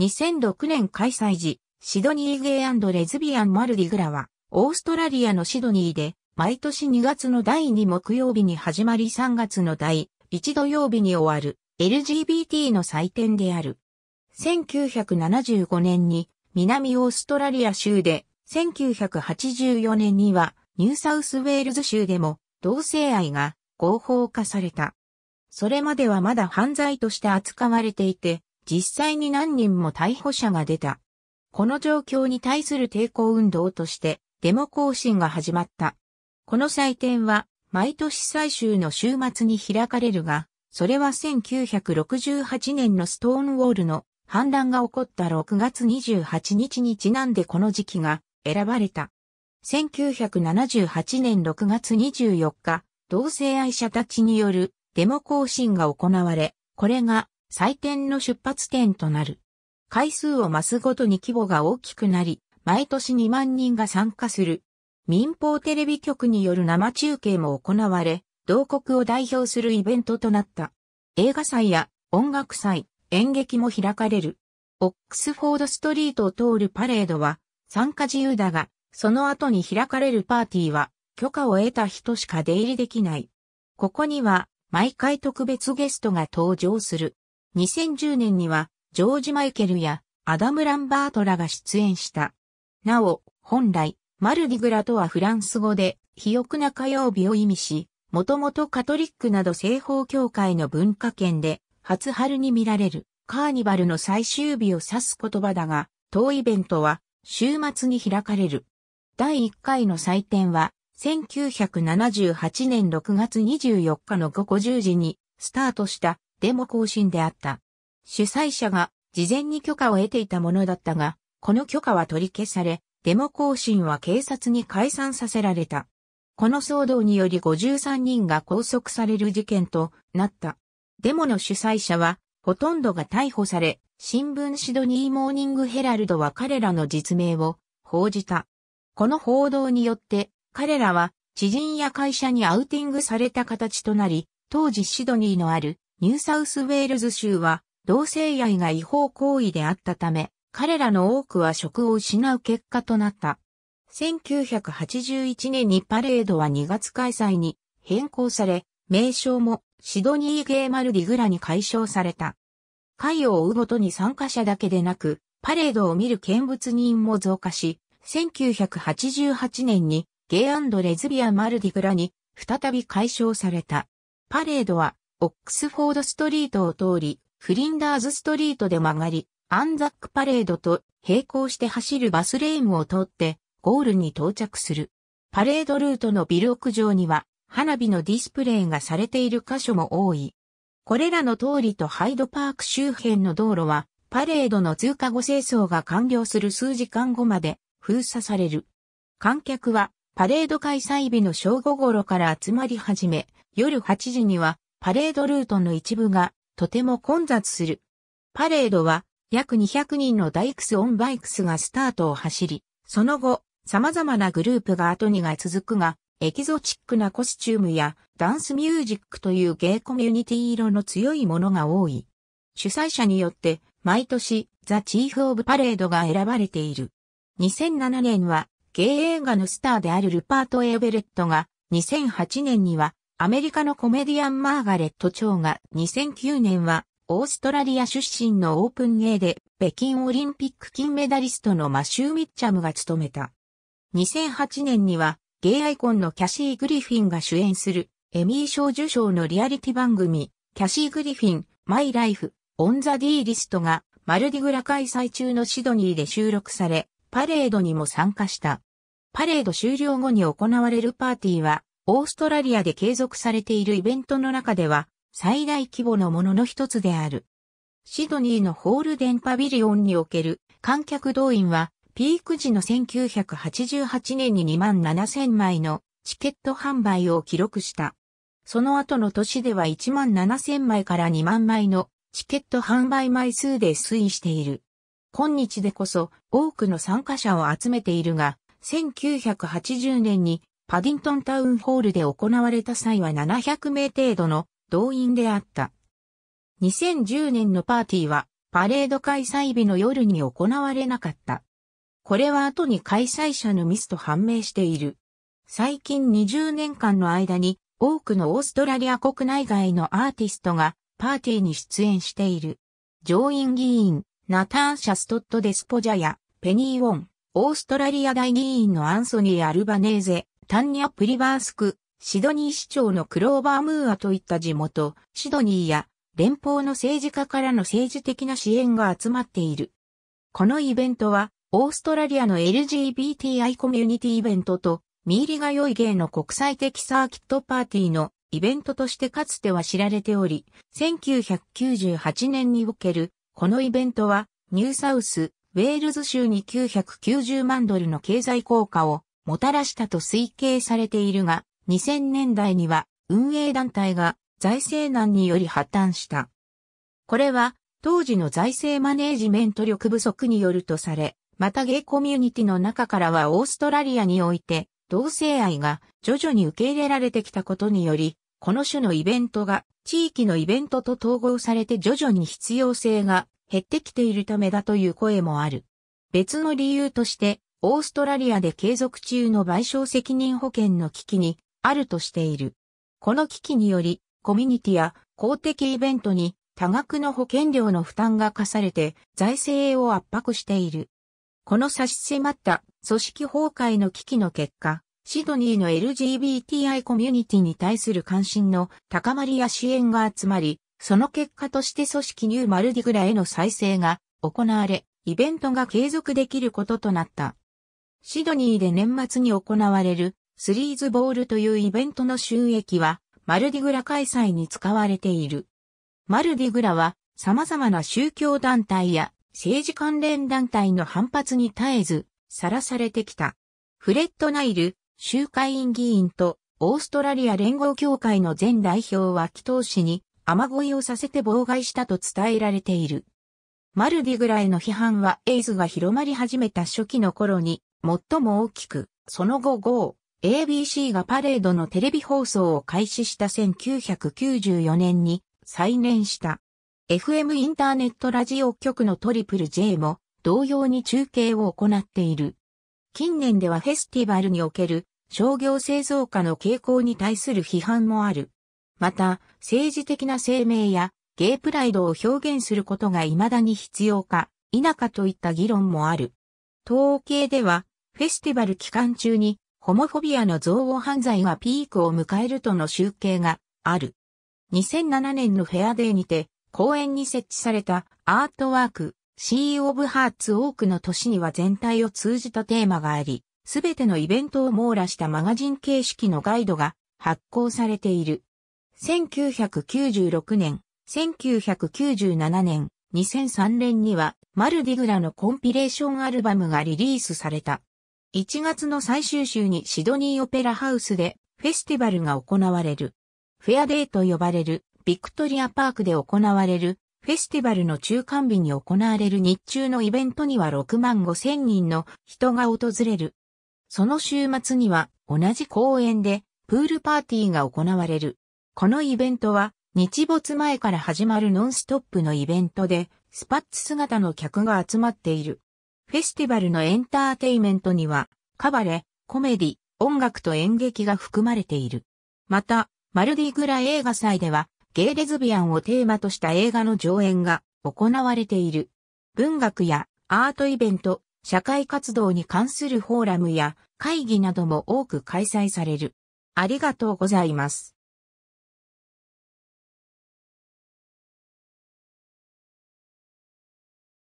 2006年開催時、シドニーゲイレズビアンマルディグラは、オーストラリアのシドニーで、毎年2月の第2木曜日に始まり3月の第1土曜日に終わる LGBT の祭典である。1975年に南オーストラリア州で、1984年にはニューサウスウェールズ州でも同性愛が合法化された。それまではまだ犯罪として扱われていて、実際に何人も逮捕者が出た。この状況に対する抵抗運動として、デモ行進が始まった。この祭典は、毎年最終の週末に開かれるが、それは1968年のストーンウォールの反乱が起こった6月28日にちなんでこの時期が選ばれた。1978年6月24日、同性愛者たちによるデモ行進が行われ、これが祭典の出発点となる。回数を増すごとに規模が大きくなり、毎年2万人が参加する。民放テレビ局による生中継も行われ、同国を代表するイベントとなった。映画祭や音楽祭、演劇も開かれる。オックスフォードストリートを通るパレードは参加自由だが、その後に開かれるパーティーは許可を得た人しか出入りできない。ここには毎回特別ゲストが登場する。2010年には、ジョージ・マイケルやアダム・ランバートらが出演した。なお、本来、マルディグラとはフランス語で、肥沃な火曜日を意味し、もともとカトリックなど西方教会の文化圏で、初春に見られるカーニバルの最終日を指す言葉だが、当イベントは週末に開かれる。第1回の祭典は、1978年6月24日の午後10時にスタートしたデモ行進であった。主催者が事前に許可を得ていたものだったが、この許可は取り消され、デモ行進は警察に解散させられた。この騒動により53人が拘束される事件となった。デモの主催者は、ほとんどが逮捕され、新聞シドニーモーニングヘラルドは彼らの実名を報じた。この報道によって彼らは知人や会社にアウティングされた形となり、当時シドニーのあるニューサウスウェールズ州は同性愛が違法行為であったため、彼らの多くは職を失う結果となった。1981年にパレードは2月開催に変更され、名称もシドニー・ゲーマルディグラに解消された。会を追うごとに参加者だけでなく、パレードを見る見物人も増加し、1988年にゲイレズビア・マルディグラに再び解消された。パレードはオックスフォードストリートを通り、フリンダーズストリートで曲がり、アンザックパレードと並行して走るバスレーンを通って、ゴールに到着する。パレードルートのビル屋上には、花火のディスプレイがされている箇所も多い。これらの通りとハイドパーク周辺の道路は、パレードの通過後清掃が完了する数時間後まで封鎖される。観客はパレード開催日の正午頃から集まり始め、夜8時にはパレードルートの一部がとても混雑する。パレードは約200人のダイクス・オン・バイクスがスタートを走り、その後、様々なグループが後にが続くが、エキゾチックなコスチュームやダンスミュージックというゲイコミュニティ色の強いものが多い。主催者によって毎年ザ・チーフ・オブ・パレードが選ばれている。2007年はゲイ映画のスターであるルパート・エーベレットが2008年にはアメリカのコメディアンマーガレット・チョーが2009年はオーストラリア出身のオープンゲーで北京オリンピック金メダリストのマシュー・ミッチャムが務めた。2008年にはゲイアイコンのキャシー・グリフィンが主演するエミー賞受賞のリアリティ番組キャシー・グリフィン、マイ・ライフ、オン・ザ・ディーリストがマルディグラ開催中のシドニーで収録され、パレードにも参加した。パレード終了後に行われるパーティーは、オーストラリアで継続されているイベントの中では最大規模のものの一つである。シドニーのホールデンパビリオンにおける観客動員はピーク時の1988年に2万7000枚のチケット販売を記録した。その後の年では1万7000枚から2万枚のチケット販売枚数で推移している。今日でこそ多くの参加者を集めているが、1980年にパディントンタウンホールで行われた際は700名程度の動員であった。2010年のパーティーはパレード開催日の夜に行われなかった。これは後に開催者のミスと判明している。最近20年間の間に多くのオーストラリア国内外のアーティストがパーティーに出演している。上院議員、ナターシャ・ストット・デスポジャや、ペニー・ウォン、オーストラリア大議員のアンソニー・アルバネーゼ、タンニャ・プリバースク、シドニー市長のクローバームーアといった地元、シドニーや連邦の政治家からの政治的な支援が集まっている。このイベントは、オーストラリアの LGBTI コミュニティイベントと、ミーリが良い芸の国際的サーキットパーティーのイベントとしてかつては知られており、1998年における、このイベントは、ニューサウス、ウェールズ州に990万ドルの経済効果をもたらしたと推計されているが、2000年代には運営団体が財政難により破綻した。これは当時の財政マネージメント力不足によるとされ、またゲイコミュニティの中からはオーストラリアにおいて同性愛が徐々に受け入れられてきたことにより、この種のイベントが地域のイベントと統合されて徐々に必要性が減ってきているためだという声もある。別の理由としてオーストラリアで継続中の賠償責任保険の危機にあるとしている。この危機により、コミュニティや公的イベントに多額の保険料の負担が課されて財政を圧迫している。この差し迫った組織崩壊の危機の結果、シドニーの LGBTI コミュニティに対する関心の高まりや支援が集まり、その結果として組織ニューマルディグラへの再生が行われ、イベントが継続できることとなった。シドニーで年末に行われるスリーズボールというイベントの収益はマルディグラ開催に使われている。マルディグラは様々な宗教団体や政治関連団体の反発に絶えずさらされてきた。フレッド・ナイル、州会員議員とオーストラリア連合協会の前代表は祈祷師に雨乞いをさせて妨害したと伝えられている。マルディグラへの批判はエイズが広まり始めた初期の頃に最も大きく、その後号、ABC がパレードのテレビ放送を開始した1994年に再燃した。FM インターネットラジオ局のトリプル J も同様に中継を行っている。近年ではフェスティバルにおける商業製造化の傾向に対する批判もある。また、政治的な声明やゲイプライドを表現することが未だに必要か否かといった議論もある。統計では、フェスティバル期間中に、ホモフォビアの憎悪犯罪がピークを迎えるとの集計がある。2007年のフェアデーにて、公園に設置されたアートワーク、シー・オブ・ハーツ多くの年には全体を通じたテーマがあり、すべてのイベントを網羅したマガジン形式のガイドが発行されている。1996年、1997年、2003年にはマルディグラのコンピレーションアルバムがリリースされた。1月の最終週にシドニーオペラハウスでフェスティバルが行われる。フェアデーと呼ばれるビクトリアパークで行われるフェスティバルの中間日に行われる日中のイベントには6万5千人の人が訪れる。その週末には同じ公園でプールパーティーが行われる。このイベントは日没前から始まるノンストップのイベントでスパッツ姿の客が集まっている。フェスティバルのエンターテイメントには、カバレ、コメディ、音楽と演劇が含まれている。また、マルディグラ映画祭では、ゲイレズビアンをテーマとした映画の上演が行われている。文学やアートイベント、社会活動に関するフォーラムや会議なども多く開催される。ありがとうございます。